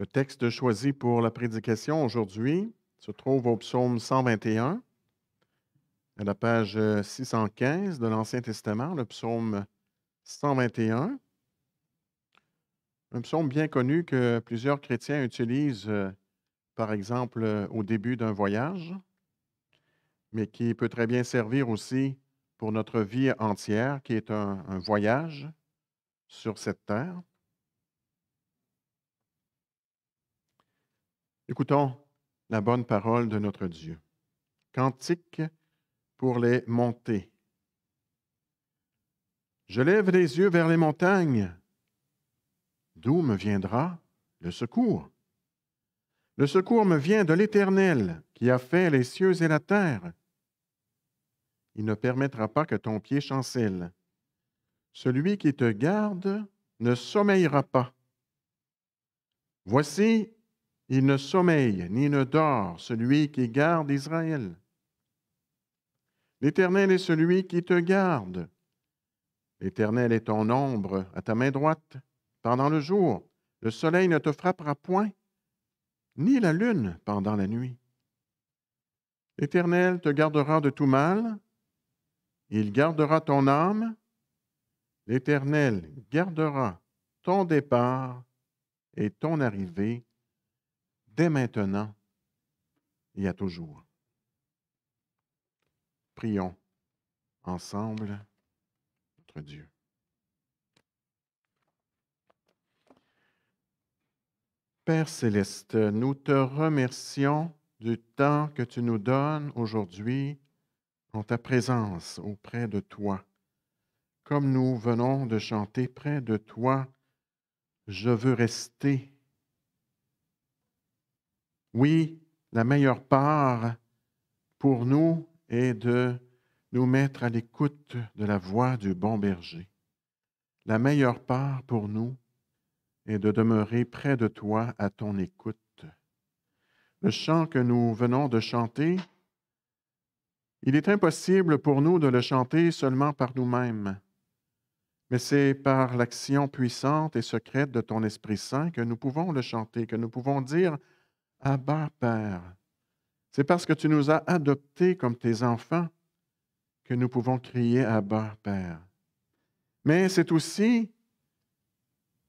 Le texte choisi pour la prédication aujourd'hui se trouve au psaume 121, à la page 615 euh, de l'Ancien Testament, le psaume 121. Un psaume bien connu que plusieurs chrétiens utilisent, euh, par exemple, euh, au début d'un voyage, mais qui peut très bien servir aussi pour notre vie entière, qui est un, un voyage sur cette terre. Écoutons la bonne parole de notre Dieu. Cantique pour les montées. Je lève les yeux vers les montagnes. D'où me viendra le secours? Le secours me vient de l'Éternel qui a fait les cieux et la terre. Il ne permettra pas que ton pied chancelle. Celui qui te garde ne sommeillera pas. Voici, il ne sommeille ni ne dort celui qui garde Israël. L'Éternel est celui qui te garde. L'Éternel est ton ombre à ta main droite. Pendant le jour, le soleil ne te frappera point, ni la lune pendant la nuit. L'Éternel te gardera de tout mal. Il gardera ton âme. L'Éternel gardera ton départ et ton arrivée dès maintenant et à toujours. Prions ensemble notre Dieu. Père céleste, nous te remercions du temps que tu nous donnes aujourd'hui en ta présence auprès de toi. Comme nous venons de chanter près de toi, je veux rester oui, la meilleure part pour nous est de nous mettre à l'écoute de la voix du bon berger. La meilleure part pour nous est de demeurer près de toi à ton écoute. Le chant que nous venons de chanter, il est impossible pour nous de le chanter seulement par nous-mêmes, mais c'est par l'action puissante et secrète de ton Esprit Saint que nous pouvons le chanter, que nous pouvons dire Abba, Père. C'est parce que tu nous as adoptés comme tes enfants que nous pouvons crier Abba, Père. Mais c'est aussi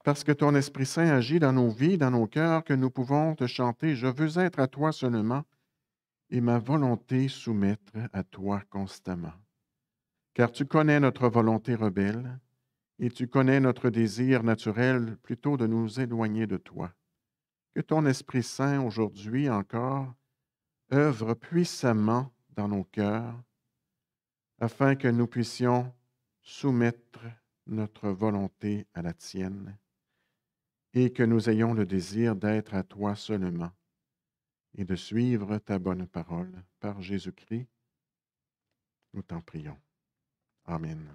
parce que ton Esprit Saint agit dans nos vies, dans nos cœurs, que nous pouvons te chanter Je veux être à toi seulement et ma volonté soumettre à toi constamment. Car tu connais notre volonté rebelle et tu connais notre désir naturel plutôt de nous éloigner de toi. Que ton Esprit Saint aujourd'hui encore œuvre puissamment dans nos cœurs afin que nous puissions soumettre notre volonté à la tienne et que nous ayons le désir d'être à toi seulement et de suivre ta bonne parole par Jésus-Christ. Nous t'en prions. Amen.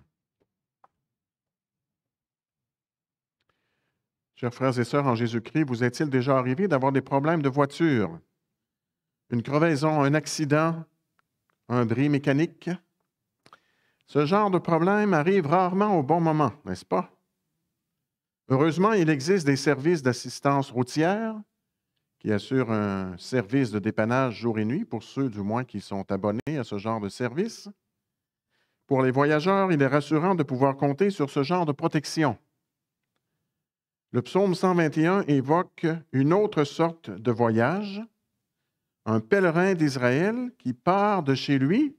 Chers frères et sœurs en Jésus-Christ, vous est-il déjà arrivé d'avoir des problèmes de voiture? Une crevaison, un accident, un bris mécanique? Ce genre de problème arrive rarement au bon moment, n'est-ce pas? Heureusement, il existe des services d'assistance routière qui assurent un service de dépannage jour et nuit pour ceux du moins qui sont abonnés à ce genre de service. Pour les voyageurs, il est rassurant de pouvoir compter sur ce genre de protection. Le psaume 121 évoque une autre sorte de voyage, un pèlerin d'Israël qui part de chez lui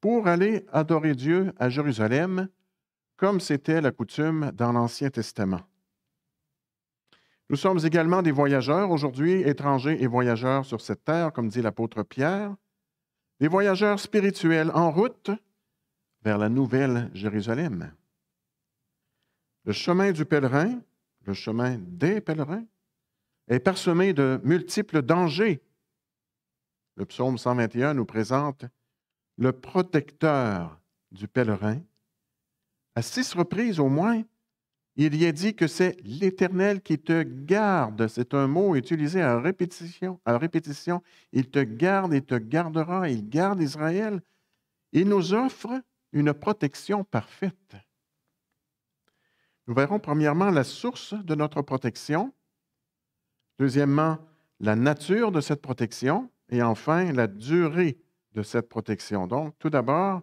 pour aller adorer Dieu à Jérusalem, comme c'était la coutume dans l'Ancien Testament. Nous sommes également des voyageurs aujourd'hui, étrangers et voyageurs sur cette terre, comme dit l'apôtre Pierre, des voyageurs spirituels en route vers la nouvelle Jérusalem. Le chemin du pèlerin le chemin des pèlerins, est parsemé de multiples dangers. Le psaume 121 nous présente le protecteur du pèlerin. À six reprises au moins, il y est dit que c'est l'Éternel qui te garde. C'est un mot utilisé à répétition, à répétition. Il te garde, et te gardera, il garde Israël. Il nous offre une protection parfaite. Nous verrons premièrement la source de notre protection, deuxièmement la nature de cette protection et enfin la durée de cette protection. Donc tout d'abord,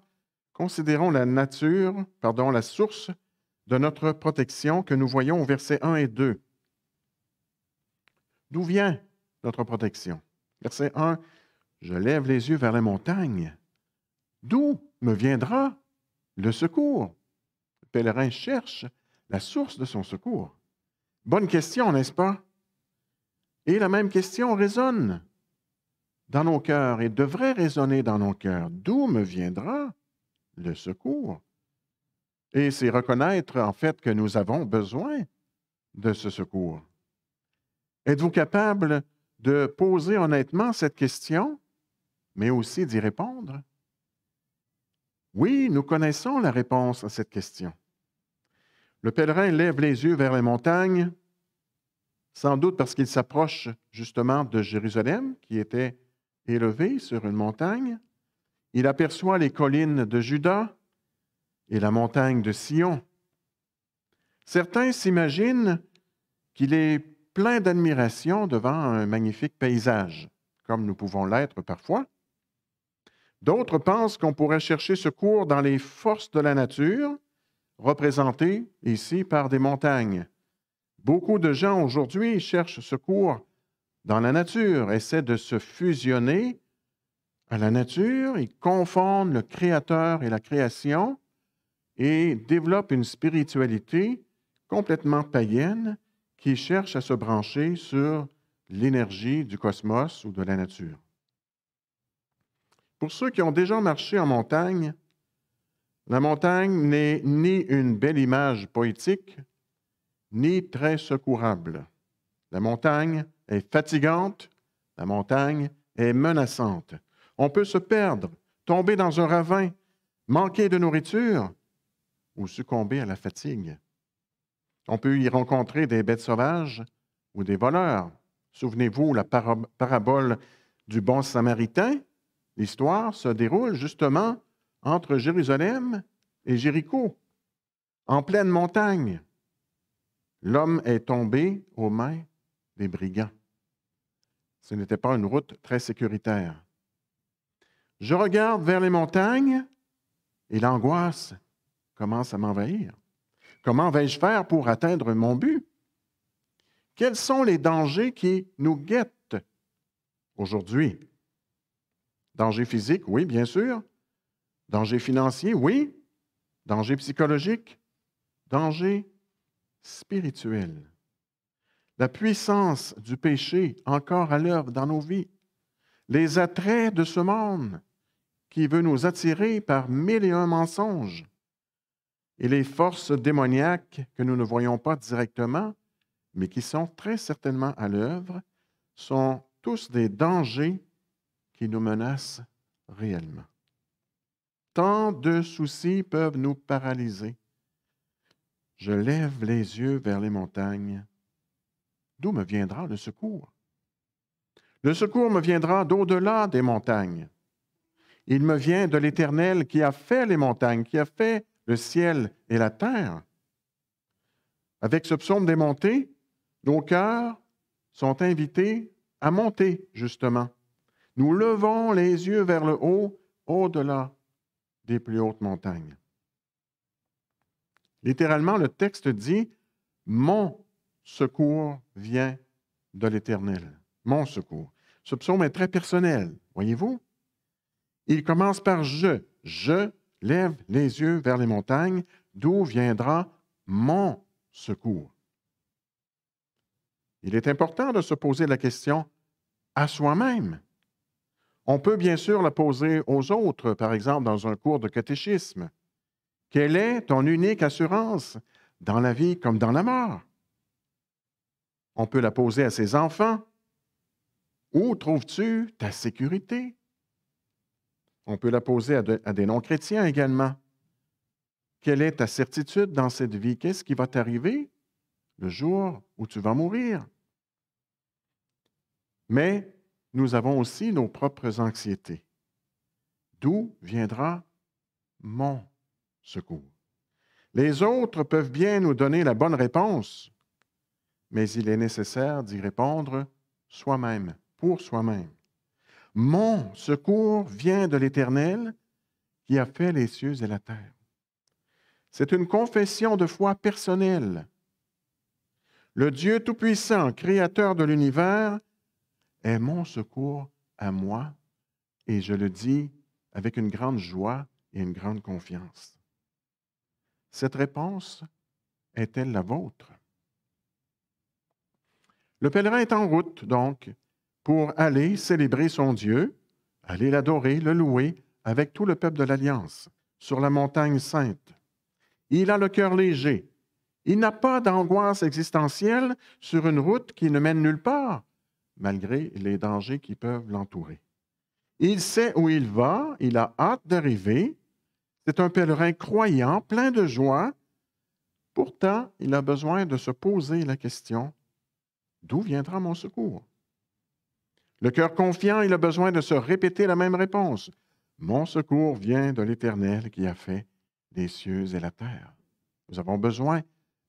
considérons la nature, pardon, la source de notre protection que nous voyons au verset 1 et 2. D'où vient notre protection? Verset 1, je lève les yeux vers la montagne. D'où me viendra le secours? Le pèlerin cherche la source de son secours? Bonne question, n'est-ce pas? Et la même question résonne dans nos cœurs et devrait résonner dans nos cœurs. D'où me viendra le secours? Et c'est reconnaître en fait que nous avons besoin de ce secours. Êtes-vous capable de poser honnêtement cette question, mais aussi d'y répondre? Oui, nous connaissons la réponse à cette question. Le pèlerin lève les yeux vers les montagnes, sans doute parce qu'il s'approche justement de Jérusalem, qui était élevée sur une montagne. Il aperçoit les collines de Juda et la montagne de Sion. Certains s'imaginent qu'il est plein d'admiration devant un magnifique paysage, comme nous pouvons l'être parfois. D'autres pensent qu'on pourrait chercher secours dans les forces de la nature, représentés ici par des montagnes. Beaucoup de gens aujourd'hui cherchent secours dans la nature, essaient de se fusionner à la nature, ils confondent le Créateur et la création et développent une spiritualité complètement païenne qui cherche à se brancher sur l'énergie du cosmos ou de la nature. Pour ceux qui ont déjà marché en montagne, la montagne n'est ni une belle image poétique, ni très secourable. La montagne est fatigante, la montagne est menaçante. On peut se perdre, tomber dans un ravin, manquer de nourriture ou succomber à la fatigue. On peut y rencontrer des bêtes sauvages ou des voleurs. Souvenez-vous la parabole du bon samaritain. L'histoire se déroule justement entre Jérusalem et Jéricho, en pleine montagne. L'homme est tombé aux mains des brigands. Ce n'était pas une route très sécuritaire. Je regarde vers les montagnes et l'angoisse commence à m'envahir. Comment vais-je faire pour atteindre mon but? Quels sont les dangers qui nous guettent aujourd'hui? Danger physique, oui, bien sûr, Dangers financier, oui. Danger psychologique, danger spirituel. La puissance du péché encore à l'œuvre dans nos vies. Les attraits de ce monde qui veut nous attirer par mille et un mensonges. Et les forces démoniaques que nous ne voyons pas directement, mais qui sont très certainement à l'œuvre, sont tous des dangers qui nous menacent réellement. Tant de soucis peuvent nous paralyser. Je lève les yeux vers les montagnes. D'où me viendra le secours? Le secours me viendra d'au-delà des montagnes. Il me vient de l'Éternel qui a fait les montagnes, qui a fait le ciel et la terre. Avec ce psaume des montées, nos cœurs sont invités à monter, justement. Nous levons les yeux vers le haut, au-delà des plus hautes montagnes. Littéralement, le texte dit, Mon secours vient de l'Éternel. Mon secours. Ce psaume est très personnel, voyez-vous. Il commence par Je. Je lève les yeux vers les montagnes, d'où viendra mon secours. Il est important de se poser la question à soi-même. On peut bien sûr la poser aux autres, par exemple dans un cours de catéchisme. Quelle est ton unique assurance dans la vie comme dans la mort? On peut la poser à ses enfants. Où trouves-tu ta sécurité? On peut la poser à, des non-chrétiens également. Quelle est ta certitude dans cette vie? Qu'est-ce qui va t'arriver le jour où tu vas mourir? Mais nous avons aussi nos propres anxiétés. D'où viendra mon secours? Les autres peuvent bien nous donner la bonne réponse, mais il est nécessaire d'y répondre soi-même, pour soi-même. Mon secours vient de l'Éternel qui a fait les cieux et la terre. C'est une confession de foi personnelle. Le Dieu Tout-Puissant, Créateur de l'univers, est mon secours à moi, et je le dis avec une grande joie et une grande confiance. Cette réponse est-elle la vôtre? Le pèlerin est en route, donc, pour aller célébrer son Dieu, aller l'adorer, le louer, avec tout le peuple de l'Alliance, sur la montagne sainte. Il a le cœur léger. Il n'a pas d'angoisse existentielle sur une route qui ne mène nulle part, malgré les dangers qui peuvent l'entourer. Il sait où il va, il a hâte d'arriver. C'est un pèlerin croyant, plein de joie. Pourtant, il a besoin de se poser la question, d'où viendra mon secours? Le cœur confiant, il a besoin de se répéter la même réponse. Mon secours vient de l'Éternel qui a fait les cieux et la terre. Nous avons besoin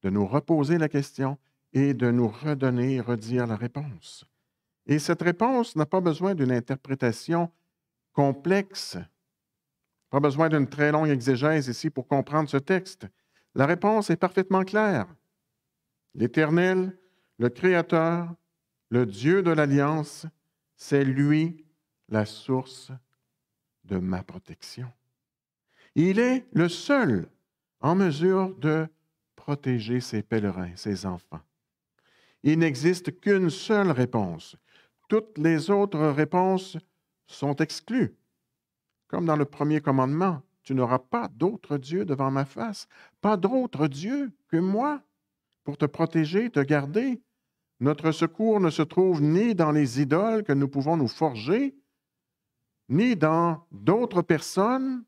de nous reposer la question et de nous redonner, redire la réponse. Et cette réponse n'a pas besoin d'une interprétation complexe, pas besoin d'une très longue exégèse ici pour comprendre ce texte. La réponse est parfaitement claire. L'Éternel, le Créateur, le Dieu de l'Alliance, c'est lui la source de ma protection. Il est le seul en mesure de protéger ses pèlerins, ses enfants. Il n'existe qu'une seule réponse, toutes les autres réponses sont exclues. Comme dans le premier commandement, tu n'auras pas d'autre Dieu devant ma face, pas d'autre Dieu que moi, pour te protéger, te garder. Notre secours ne se trouve ni dans les idoles que nous pouvons nous forger, ni dans d'autres personnes,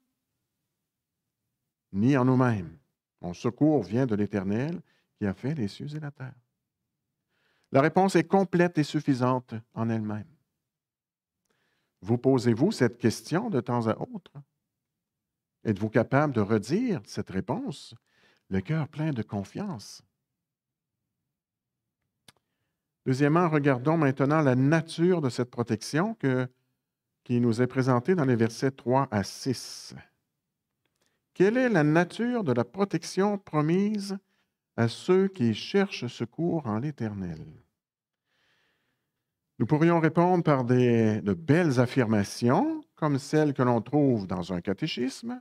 ni en nous-mêmes. Mon secours vient de l'Éternel qui a fait les cieux et la terre. La réponse est complète et suffisante en elle-même. Vous posez-vous cette question de temps à autre? Êtes-vous capable de redire cette réponse, le cœur plein de confiance? Deuxièmement, regardons maintenant la nature de cette protection qui nous est présentée dans les versets 3 à 6. Quelle est la nature de la protection promise à ceux qui cherchent secours en l'Éternel? Nous pourrions répondre par des, de belles affirmations, comme celles que l'on trouve dans un catéchisme.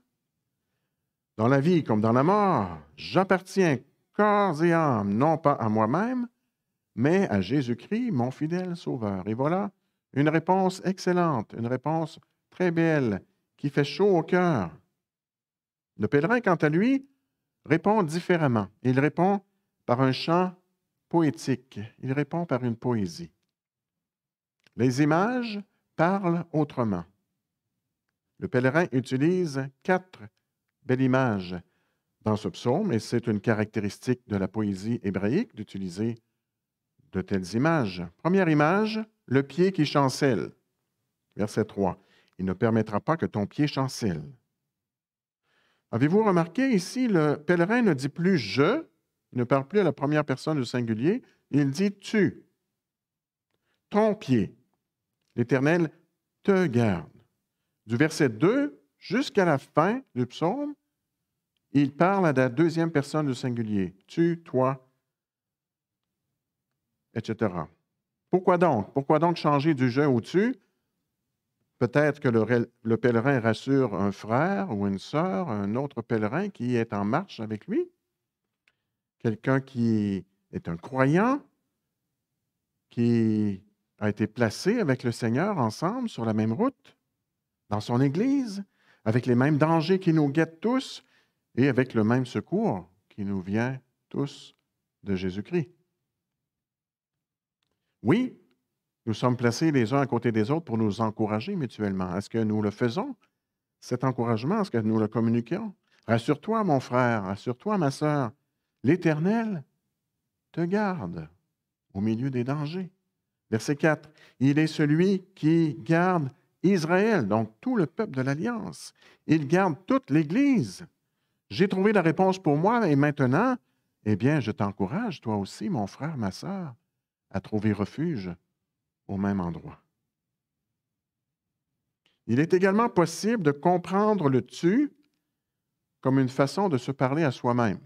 Dans la vie comme dans la mort, j'appartiens corps et âme, non pas à moi-même, mais à Jésus-Christ, mon fidèle Sauveur. Et voilà une réponse excellente, une réponse très belle, qui fait chaud au cœur. Le pèlerin, quant à lui, répond différemment. Il répond par un chant poétique, il répond par une poésie. Les images parlent autrement. Le pèlerin utilise quatre belles images dans ce psaume, et c'est une caractéristique de la poésie hébraïque d'utiliser de telles images. Première image, le pied qui chancelle. Verset 3. Il ne permettra pas que ton pied chancelle. Avez-vous remarqué ici, le pèlerin ne dit plus je, il ne parle plus à la première personne du singulier, il dit tu. Ton pied. L'Éternel te garde. Du verset 2 jusqu'à la fin du psaume, il parle à la deuxième personne du singulier. Tu, toi, etc. Pourquoi donc? Pourquoi donc changer du je au tu? Peut-être que le, le, pèlerin rassure un frère ou une sœur, un autre pèlerin qui est en marche avec lui, quelqu'un qui est un croyant, qui a été placé avec le Seigneur ensemble sur la même route, dans son Église, avec les mêmes dangers qui nous guettent tous et avec le même secours qui nous vient tous de Jésus-Christ. Oui, nous sommes placés les uns à côté des autres pour nous encourager mutuellement. Est-ce que nous le faisons, cet encouragement? Est-ce que nous le communiquons? Rassure-toi, mon frère, rassure-toi, ma sœur. L'Éternel te garde au milieu des dangers. Verset 4, il est celui qui garde Israël, donc tout le peuple de l'Alliance. Il garde toute l'Église. J'ai trouvé la réponse pour moi et maintenant, eh bien, je t'encourage, toi aussi, mon frère, ma sœur, à trouver refuge au même endroit. Il est également possible de comprendre le tu comme une façon de se parler à soi-même.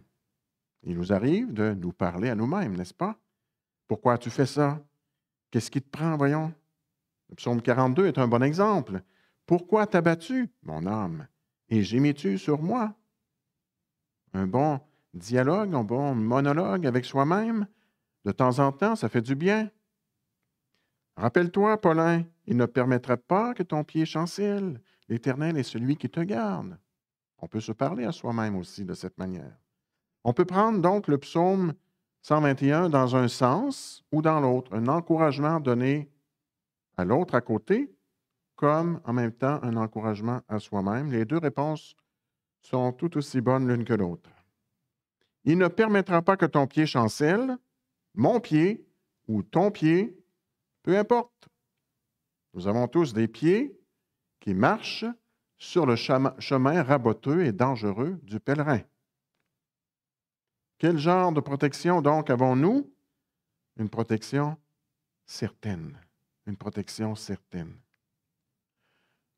Il nous arrive de nous parler à nous-mêmes, n'est-ce pas? Pourquoi tu fais ça? Qu'est-ce qui te prend, voyons? Le psaume 42 est un bon exemple. Pourquoi t'as battu, mon âme, et gémis-tu sur moi? Un bon dialogue, un bon monologue avec soi-même, de temps en temps, ça fait du bien. Rappelle-toi, Paulin, il ne permettra pas que ton pied chancelle. L'Éternel est celui qui te garde. On peut se parler à soi-même aussi de cette manière. On peut prendre donc le psaume 121 dans un sens ou dans l'autre, un encouragement donné à l'autre à côté, comme en même temps un encouragement à soi-même. Les deux réponses sont tout aussi bonnes l'une que l'autre. Il ne permettra pas que ton pied chancelle, mon pied ou ton pied, peu importe. Nous avons tous des pieds qui marchent sur le chemin raboteux et dangereux du pèlerin. Quel genre de protection donc avons-nous? Une protection certaine. Une protection certaine.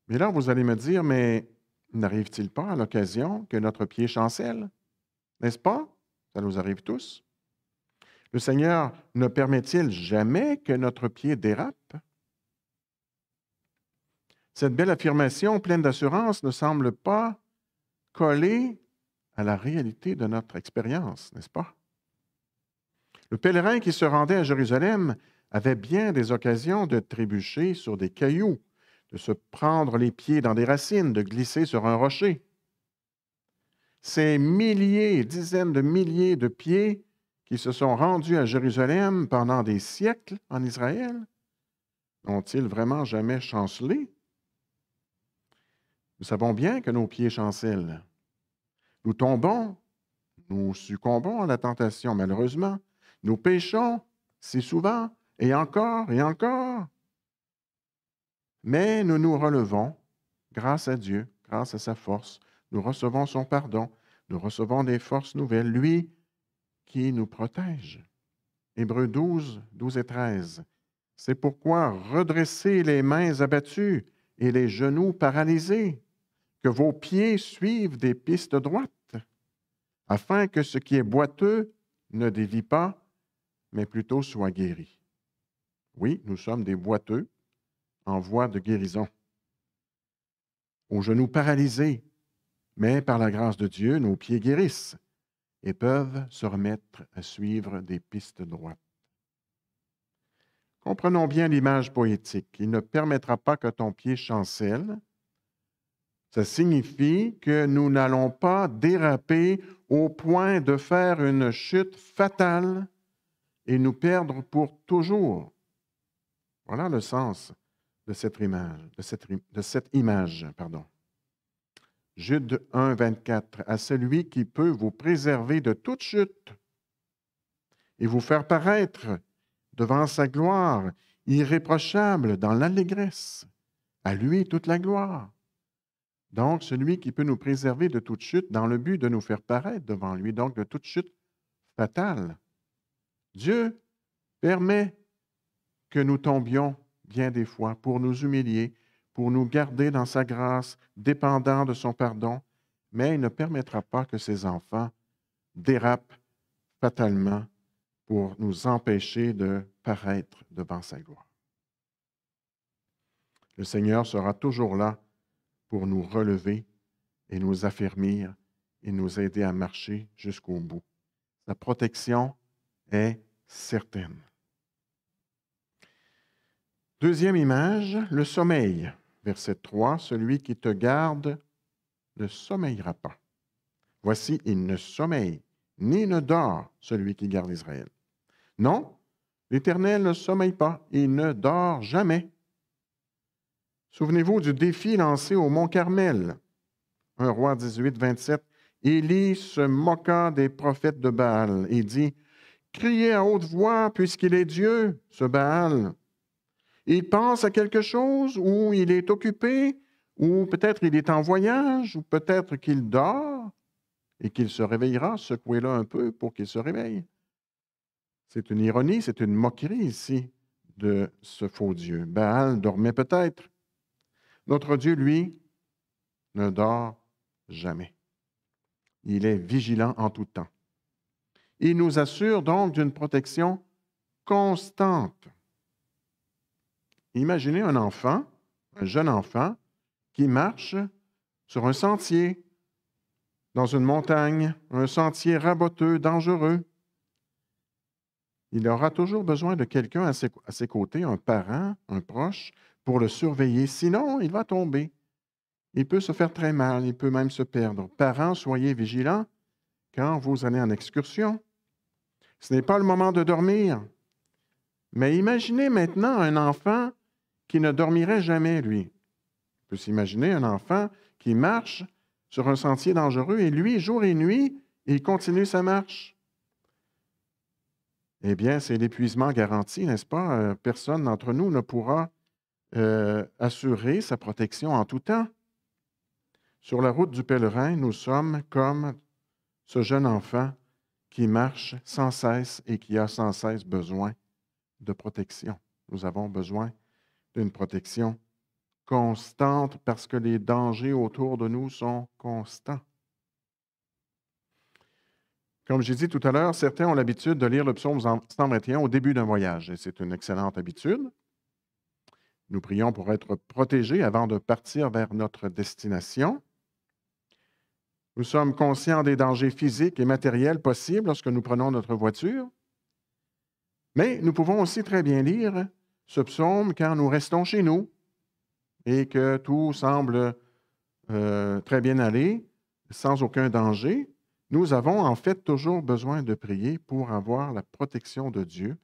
Mais là, vous allez me dire, mais n'arrive-t-il pas à l'occasion que notre pied chancelle? N'est-ce pas? Ça nous arrive tous. Le Seigneur ne permet-il jamais que notre pied dérape? Cette belle affirmation pleine d'assurance ne semble pas coller à la réalité de notre expérience, n'est-ce pas? Le pèlerin qui se rendait à Jérusalem avait bien des occasions de trébucher sur des cailloux, de se prendre les pieds dans des racines, de glisser sur un rocher. Ces milliers, dizaines de milliers de pieds qui se sont rendus à Jérusalem pendant des siècles en Israël, n'ont-ils vraiment jamais chancelé? Nous savons bien que nos pieds chancellent. Nous tombons, nous succombons à la tentation, malheureusement. Nous péchons si souvent, et encore, et encore. Mais nous nous relevons grâce à Dieu, grâce à sa force. Nous recevons son pardon. Nous recevons des forces nouvelles, lui qui nous protège. Hébreux 12, 12 et 13. C'est pourquoi redresser les mains abattues et les genoux paralysés que vos pieds suivent des pistes droites, afin que ce qui est boiteux ne dévie pas, mais plutôt soit guéri. Oui, nous sommes des boiteux en voie de guérison. Aux genoux paralysés, mais par la grâce de Dieu, nos pieds guérissent et peuvent se remettre à suivre des pistes droites. Comprenons bien l'image poétique. Il ne permettra pas que ton pied chancelle, ça signifie que nous n'allons pas déraper au point de faire une chute fatale et nous perdre pour toujours. Voilà le sens de cette image. De image pardon. Jude 1, 24. À celui qui peut vous préserver de toute chute et vous faire paraître devant sa gloire irréprochable dans l'allégresse. À lui toute la gloire donc, celui qui peut nous préserver de toute chute dans le but de nous faire paraître devant lui, donc de toute chute fatale. Dieu permet que nous tombions bien des fois pour nous humilier, pour nous garder dans sa grâce, dépendant de son pardon, mais il ne permettra pas que ses enfants dérapent fatalement pour nous empêcher de paraître devant sa gloire. Le Seigneur sera toujours là pour nous relever et nous affermir et nous aider à marcher jusqu'au bout. Sa protection est certaine. Deuxième image, le sommeil. Verset 3, celui qui te garde ne sommeillera pas. Voici, il ne sommeille, ni ne dort celui qui garde Israël. Non, l'Éternel ne sommeille pas, il ne dort jamais. Souvenez-vous du défi lancé au Mont Carmel. Un roi 18, 27. Élie se moqua des prophètes de Baal et dit Criez à haute voix, puisqu'il est Dieu, ce Baal. Il pense à quelque chose, ou il est occupé, ou peut-être il est en voyage, ou peut-être qu'il dort et qu'il se réveillera. Secouez-le un peu pour qu'il se réveille. C'est une ironie, c'est une moquerie ici de ce faux Dieu. Baal dormait peut-être. Notre Dieu, lui, ne dort jamais. Il est vigilant en tout temps. Il nous assure donc d'une protection constante. Imaginez un enfant, un jeune enfant, qui marche sur un sentier, dans une montagne, un sentier raboteux, dangereux. Il aura toujours besoin de quelqu'un à, ses côtés, un parent, un proche, pour le surveiller, sinon il va tomber. Il peut se faire très mal, il peut même se perdre. Parents, soyez vigilants quand vous allez en excursion. Ce n'est pas le moment de dormir. Mais imaginez maintenant un enfant qui ne dormirait jamais, lui. On peut s'imaginer un enfant qui marche sur un sentier dangereux et lui, jour et nuit, il continue sa marche. Eh bien, c'est l'épuisement garanti, n'est-ce pas? Euh, personne d'entre nous ne pourra euh, assurer sa protection en tout temps. Sur la route du pèlerin, nous sommes comme ce jeune enfant qui marche sans cesse et qui a sans cesse besoin de protection. Nous avons besoin d'une protection constante parce que les dangers autour de nous sont constants. Comme j'ai dit tout à l'heure, certains ont l'habitude de lire le psaume 121 au début d'un voyage et c'est une excellente habitude. Nous prions pour être protégés avant de partir vers notre destination. Nous sommes conscients des dangers physiques et matériels possibles lorsque nous prenons notre voiture. Mais nous pouvons aussi très bien lire ce psaume quand nous restons chez nous et que tout semble euh, très bien aller, sans aucun danger. Nous avons en fait toujours besoin de prier pour avoir la protection de Dieu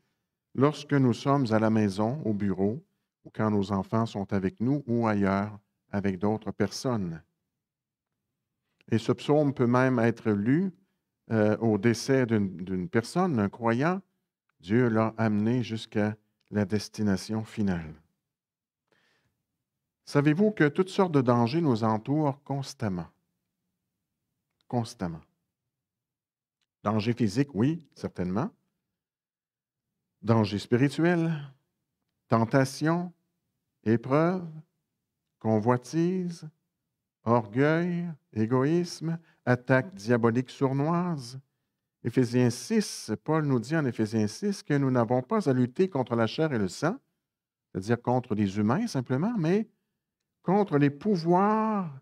lorsque nous sommes à la maison, au bureau, ou quand nos enfants sont avec nous ou ailleurs avec d'autres personnes. Et ce psaume peut même être lu euh, au décès d'une personne, d'un croyant. Dieu l'a amené jusqu'à la destination finale. Savez-vous que toutes sortes de dangers nous entourent constamment? Constamment. Danger physique, oui, certainement. Danger spirituel, tentation, Épreuves, convoitise, orgueil, égoïsme, attaque diabolique sournoise. Éphésiens 6, Paul nous dit en Éphésiens 6 que nous n'avons pas à lutter contre la chair et le sang, c'est-à-dire contre les humains simplement, mais contre les pouvoirs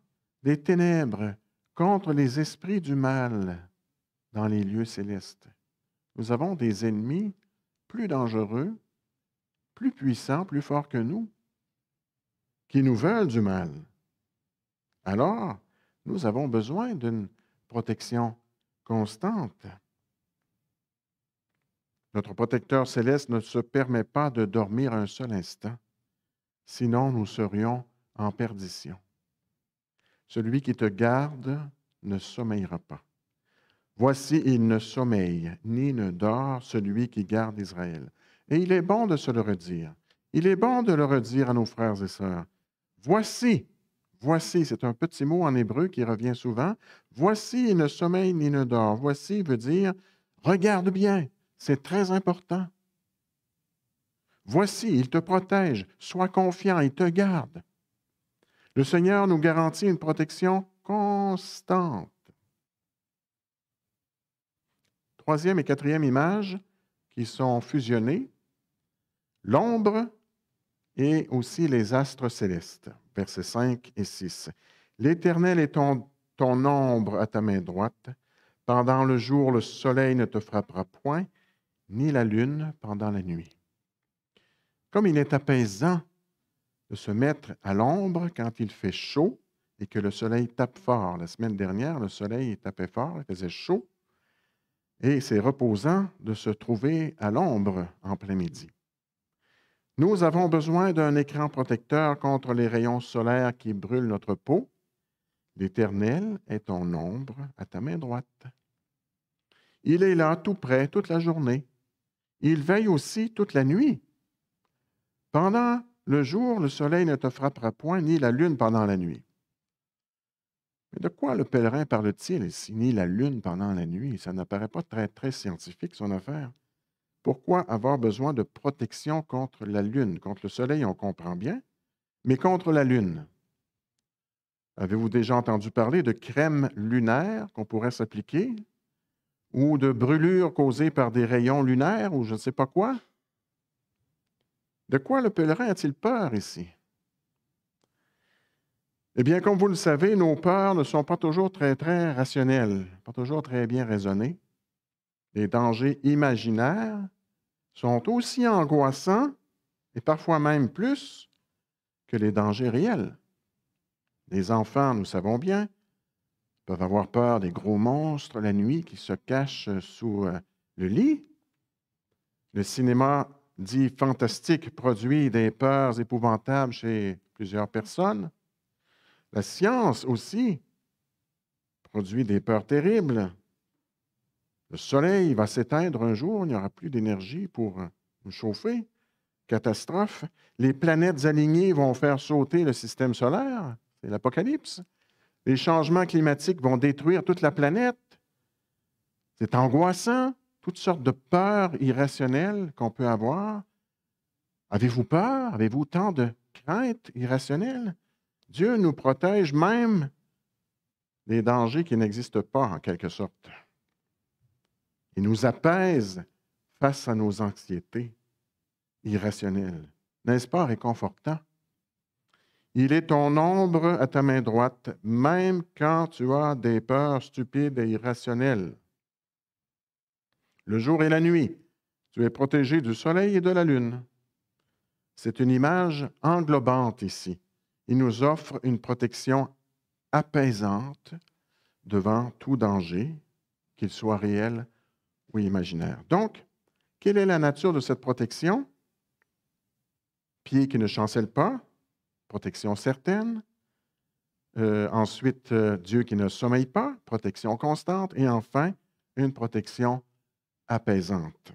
des ténèbres, contre les esprits du mal dans les lieux célestes. Nous avons des ennemis plus dangereux, plus puissants, plus forts que nous, qui nous veulent du mal. Alors, nous avons besoin d'une protection constante. Notre protecteur céleste ne se permet pas de dormir un seul instant, sinon nous serions en perdition. Celui qui te garde ne sommeillera pas. Voici, il ne sommeille ni ne dort celui qui garde Israël. Et il est bon de se le redire. Il est bon de le redire à nos frères et sœurs. Voici, voici, c'est un petit mot en hébreu qui revient souvent. Voici, ne sommeille ni ne dort. Voici veut dire regarde bien, c'est très important. Voici, il te protège, sois confiant, il te garde. Le Seigneur nous garantit une protection constante. Troisième et quatrième images qui sont fusionnées. L'ombre et aussi les astres célestes. Versets 5 et 6. L'Éternel est ton, ton ombre à ta main droite. Pendant le jour, le soleil ne te frappera point, ni la lune pendant la nuit. Comme il est apaisant de se mettre à l'ombre quand il fait chaud et que le soleil tape fort. La semaine dernière, le soleil tapait fort, il faisait chaud, et c'est reposant de se trouver à l'ombre en plein midi. Nous avons besoin d'un écran protecteur contre les rayons solaires qui brûlent notre peau. L'Éternel est ton ombre à ta main droite. Il est là tout près toute la journée. Il veille aussi toute la nuit. Pendant le jour, le soleil ne te frappera point, ni la lune pendant la nuit. Mais de quoi le pèlerin parle-t-il si ni la lune pendant la nuit? Ça n'apparaît pas très, très scientifique, son affaire. Pourquoi avoir besoin de protection contre la Lune? Contre le Soleil, on comprend bien, mais contre la Lune. Avez-vous déjà entendu parler de crème lunaire qu'on pourrait s'appliquer ou de brûlures causées par des rayons lunaires ou je ne sais pas quoi? De quoi le pèlerin a-t-il peur ici? Eh bien, comme vous le savez, nos peurs ne sont pas toujours très, très rationnelles, pas toujours très bien raisonnées. Les dangers imaginaires sont aussi angoissants et parfois même plus que les dangers réels. Les enfants, nous savons bien, peuvent avoir peur des gros monstres la nuit qui se cachent sous euh, le lit. Le cinéma dit fantastique produit des peurs épouvantables chez plusieurs personnes. La science aussi produit des peurs terribles le soleil va s'éteindre un jour, il n'y aura plus d'énergie pour nous euh, chauffer. Catastrophe. Les planètes alignées vont faire sauter le système solaire. C'est l'apocalypse. Les changements climatiques vont détruire toute la planète. C'est angoissant. Toutes sortes de peurs irrationnelles qu'on peut avoir. Avez-vous peur? Avez-vous tant de craintes irrationnelles? Dieu nous protège même des dangers qui n'existent pas, en quelque sorte. Il nous apaise face à nos anxiétés irrationnelles. N'est-ce pas réconfortant? Il est ton ombre à ta main droite, même quand tu as des peurs stupides et irrationnelles. Le jour et la nuit, tu es protégé du soleil et de la lune. C'est une image englobante ici. Il nous offre une protection apaisante devant tout danger, qu'il soit réel oui, imaginaire. Donc, quelle est la nature de cette protection? Pied qui ne chancelle pas, protection certaine. Euh, ensuite, euh, Dieu qui ne sommeille pas, protection constante. Et enfin, une protection apaisante.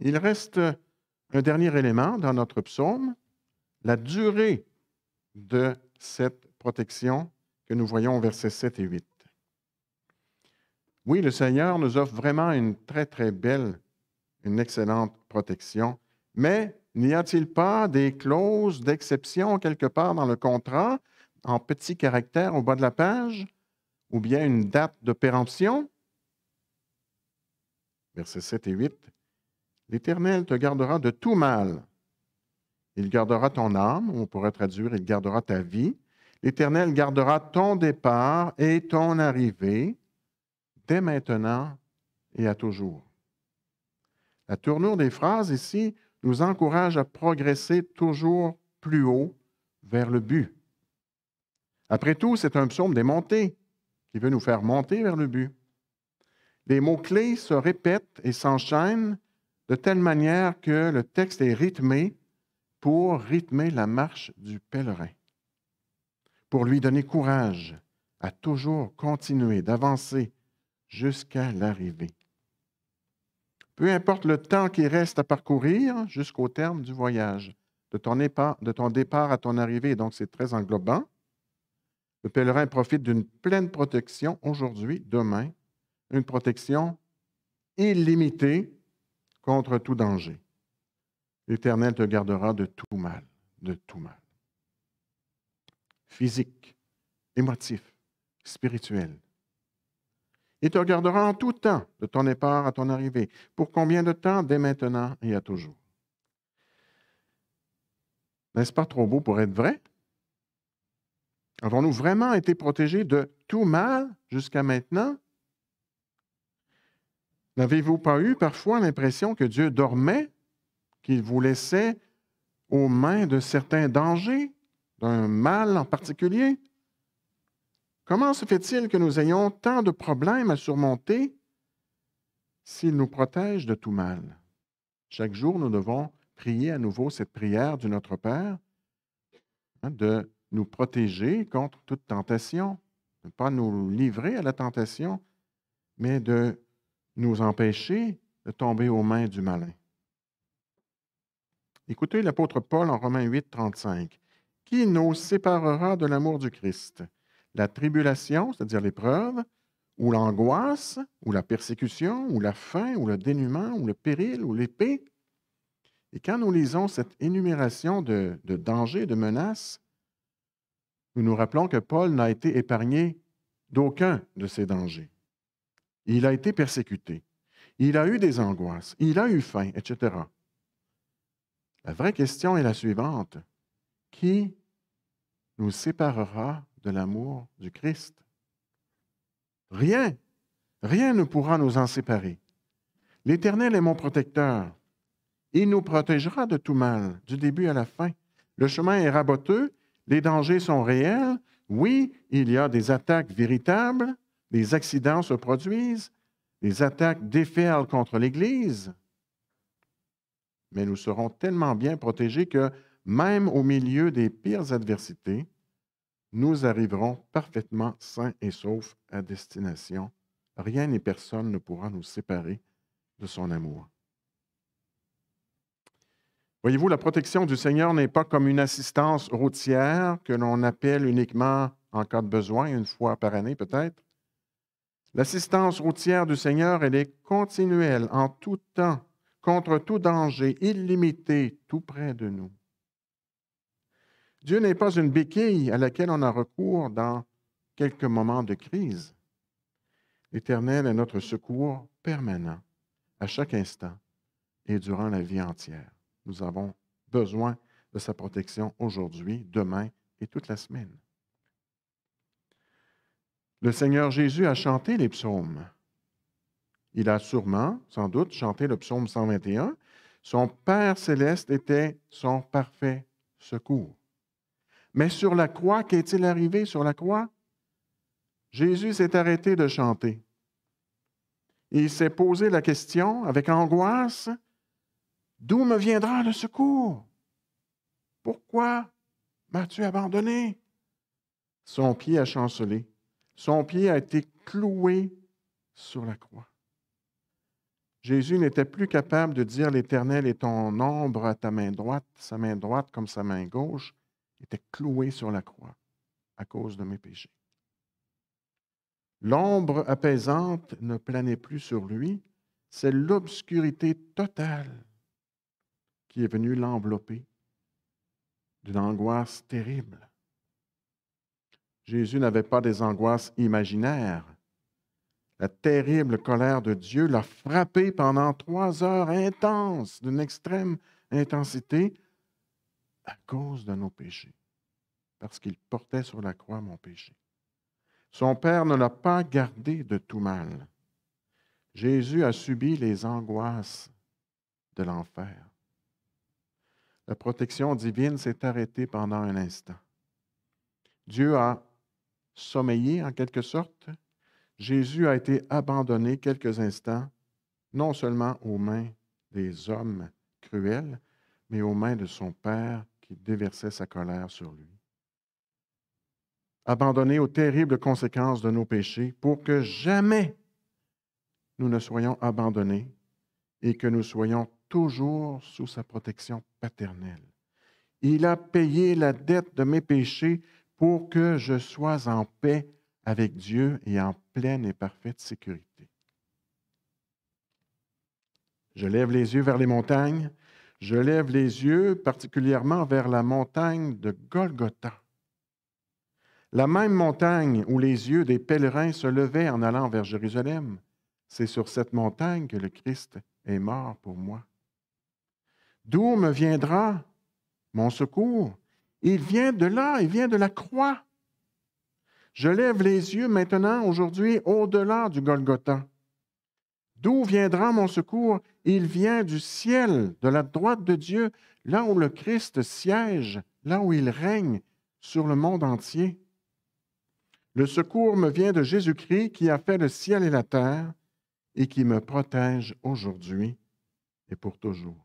Il reste un dernier élément dans notre psaume, la durée de cette protection que nous voyons au verset 7 et 8. Oui, le Seigneur nous offre vraiment une très, très belle, une excellente protection, mais n'y a-t-il pas des clauses d'exception quelque part dans le contrat, en petits caractères au bas de la page, ou bien une date de péremption? Versets 7 et 8. L'Éternel te gardera de tout mal. Il gardera ton âme, on pourrait traduire, il gardera ta vie. L'Éternel gardera ton départ et ton arrivée, dès maintenant et à toujours. La tournure des phrases ici nous encourage à progresser toujours plus haut vers le but. Après tout, c'est un psaume des montées qui veut nous faire monter vers le but. Les mots-clés se répètent et s'enchaînent de telle manière que le texte est rythmé pour rythmer la marche du pèlerin, pour lui donner courage à toujours continuer d'avancer jusqu'à l'arrivée. Peu importe le temps qui reste à parcourir jusqu'au terme du voyage, de ton, départ, à ton arrivée, donc c'est très englobant, le pèlerin profite d'une pleine protection aujourd'hui, demain, une protection illimitée contre tout danger. L'Éternel te gardera de tout mal, de tout mal. Physique, émotif, spirituel, il te regardera en tout temps, de ton départ à ton arrivée. Pour combien de temps Dès maintenant et à toujours. N'est-ce pas trop beau pour être vrai Avons-nous vraiment été protégés de tout mal jusqu'à maintenant N'avez-vous pas eu parfois l'impression que Dieu dormait, qu'il vous laissait aux mains de certains dangers, d'un mal en particulier Comment se fait-il que nous ayons tant de problèmes à surmonter s'il nous protège de tout mal? Chaque jour, nous devons prier à nouveau cette prière du Notre Père hein, de nous protéger contre toute tentation, de ne pas nous livrer à la tentation, mais de nous empêcher de tomber aux mains du malin. Écoutez l'apôtre Paul en Romains 8, 35. Qui nous séparera de l'amour du Christ? la tribulation, c'est-à-dire l'épreuve, ou l'angoisse, ou la persécution, ou la faim, ou le dénuement, ou le péril, ou l'épée. Et quand nous lisons cette énumération de, de dangers, de menaces, nous nous rappelons que Paul n'a été épargné d'aucun de ces dangers. Il a été persécuté. Il a eu des angoisses. Il a eu faim, etc. La vraie question est la suivante. Qui nous séparera de l'amour du Christ. Rien, rien ne pourra nous en séparer. L'Éternel est mon protecteur. Il nous protégera de tout mal, du début à la fin. Le chemin est raboteux, les dangers sont réels. Oui, il y a des attaques véritables, des accidents se produisent, des attaques déferlent contre l'Église. Mais nous serons tellement bien protégés que même au milieu des pires adversités, nous arriverons parfaitement sains et saufs à destination. Rien ni personne ne pourra nous séparer de son amour. Voyez-vous, la protection du Seigneur n'est pas comme une assistance routière que l'on appelle uniquement en cas de besoin, une fois par année peut-être. L'assistance routière du Seigneur, elle est continuelle en tout temps, contre tout danger, illimité, tout près de nous. Dieu n'est pas une béquille à laquelle on a recours dans quelques moments de crise. L'Éternel est notre secours permanent, à chaque instant et durant la vie entière. Nous avons besoin de sa protection aujourd'hui, demain et toute la semaine. Le Seigneur Jésus a chanté les psaumes. Il a sûrement, sans doute, chanté le psaume 121. Son Père céleste était son parfait secours. Mais sur la croix, qu'est-il arrivé sur la croix? Jésus s'est arrêté de chanter. Il s'est posé la question avec angoisse, d'où me viendra le secours? Pourquoi m'as-tu abandonné? Son pied a chancelé. Son pied a été cloué sur la croix. Jésus n'était plus capable de dire l'Éternel est ton ombre à ta main droite, sa main droite comme sa main gauche était cloué sur la croix à cause de mes péchés. L'ombre apaisante ne planait plus sur lui, c'est l'obscurité totale qui est venue l'envelopper d'une angoisse terrible. Jésus n'avait pas des angoisses imaginaires. La terrible colère de Dieu l'a frappé pendant trois heures intenses, d'une extrême intensité, à cause de nos péchés, parce qu'il portait sur la croix mon péché. Son Père ne l'a pas gardé de tout mal. Jésus a subi les angoisses de l'enfer. La protection divine s'est arrêtée pendant un instant. Dieu a sommeillé en quelque sorte. Jésus a été abandonné quelques instants, non seulement aux mains des hommes cruels, mais aux mains de son Père qui déversait sa colère sur lui. Abandonné aux terribles conséquences de nos péchés pour que jamais nous ne soyons abandonnés et que nous soyons toujours sous sa protection paternelle. Il a payé la dette de mes péchés pour que je sois en paix avec Dieu et en pleine et parfaite sécurité. Je lève les yeux vers les montagnes. Je lève les yeux particulièrement vers la montagne de Golgotha, la même montagne où les yeux des pèlerins se levaient en allant vers Jérusalem. C'est sur cette montagne que le Christ est mort pour moi. D'où me viendra mon secours Il vient de là, il vient de la croix. Je lève les yeux maintenant, aujourd'hui, au-delà du Golgotha. D'où viendra mon secours Il vient du ciel, de la droite de Dieu, là où le Christ siège, là où il règne sur le monde entier. Le secours me vient de Jésus-Christ qui a fait le ciel et la terre et qui me protège aujourd'hui et pour toujours.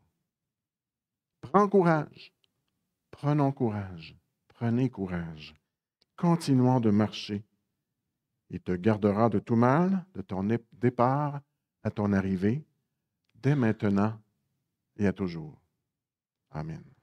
Prends courage, prenons courage, prenez courage. Continuons de marcher. Il te gardera de tout mal, de ton départ à ton arrivée, dès maintenant et à toujours. Amen.